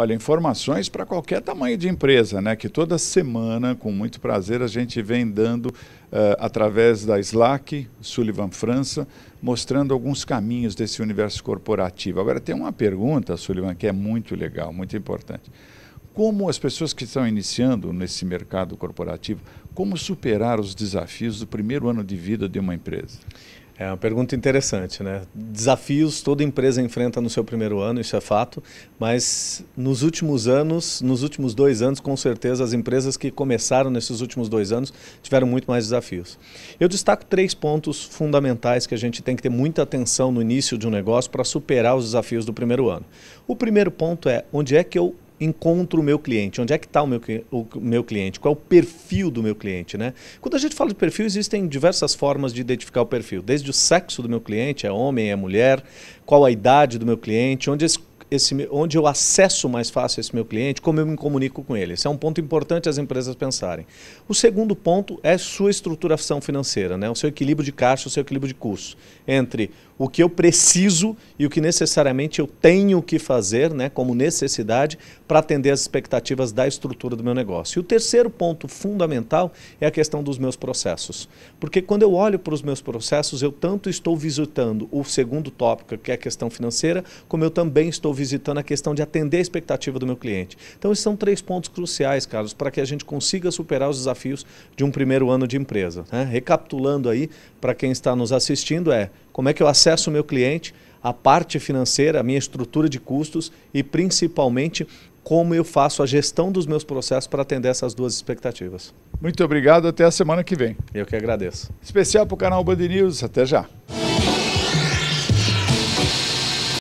Olha, informações para qualquer tamanho de empresa, né? Que toda semana, com muito prazer, a gente vem dando uh, através da Slack, Sullivan França, mostrando alguns caminhos desse universo corporativo. Agora tem uma pergunta, Sullivan, que é muito legal, muito importante. Como as pessoas que estão iniciando nesse mercado corporativo, como superar os desafios do primeiro ano de vida de uma empresa? É uma pergunta interessante, né? Desafios toda empresa enfrenta no seu primeiro ano, isso é fato, mas nos últimos anos, nos últimos dois anos, com certeza, as empresas que começaram nesses últimos dois anos tiveram muito mais desafios. Eu destaco três pontos fundamentais que a gente tem que ter muita atenção no início de um negócio para superar os desafios do primeiro ano. O primeiro ponto é onde é que eu encontro o meu cliente? Onde é que está o meu, o meu cliente? Qual é o perfil do meu cliente? Né? Quando a gente fala de perfil, existem diversas formas de identificar o perfil. Desde o sexo do meu cliente, é homem, é mulher, qual a idade do meu cliente, onde esse esse, onde eu acesso mais fácil esse meu cliente, como eu me comunico com ele. Esse é um ponto importante as empresas pensarem. O segundo ponto é sua estruturação financeira, né? o seu equilíbrio de caixa, o seu equilíbrio de custo entre o que eu preciso e o que necessariamente eu tenho que fazer, né, como necessidade, para atender as expectativas da estrutura do meu negócio. E o terceiro ponto fundamental é a questão dos meus processos. Porque quando eu olho para os meus processos, eu tanto estou visitando o segundo tópico, que é a questão financeira, como eu também estou visitando a questão de atender a expectativa do meu cliente. Então, esses são três pontos cruciais, Carlos, para que a gente consiga superar os desafios de um primeiro ano de empresa. Né? Recapitulando aí, para quem está nos assistindo, é como é que eu acesso acesso o meu cliente, a parte financeira, a minha estrutura de custos e principalmente como eu faço a gestão dos meus processos para atender essas duas expectativas. Muito obrigado, até a semana que vem. Eu que agradeço. Especial para o canal Band News, até já.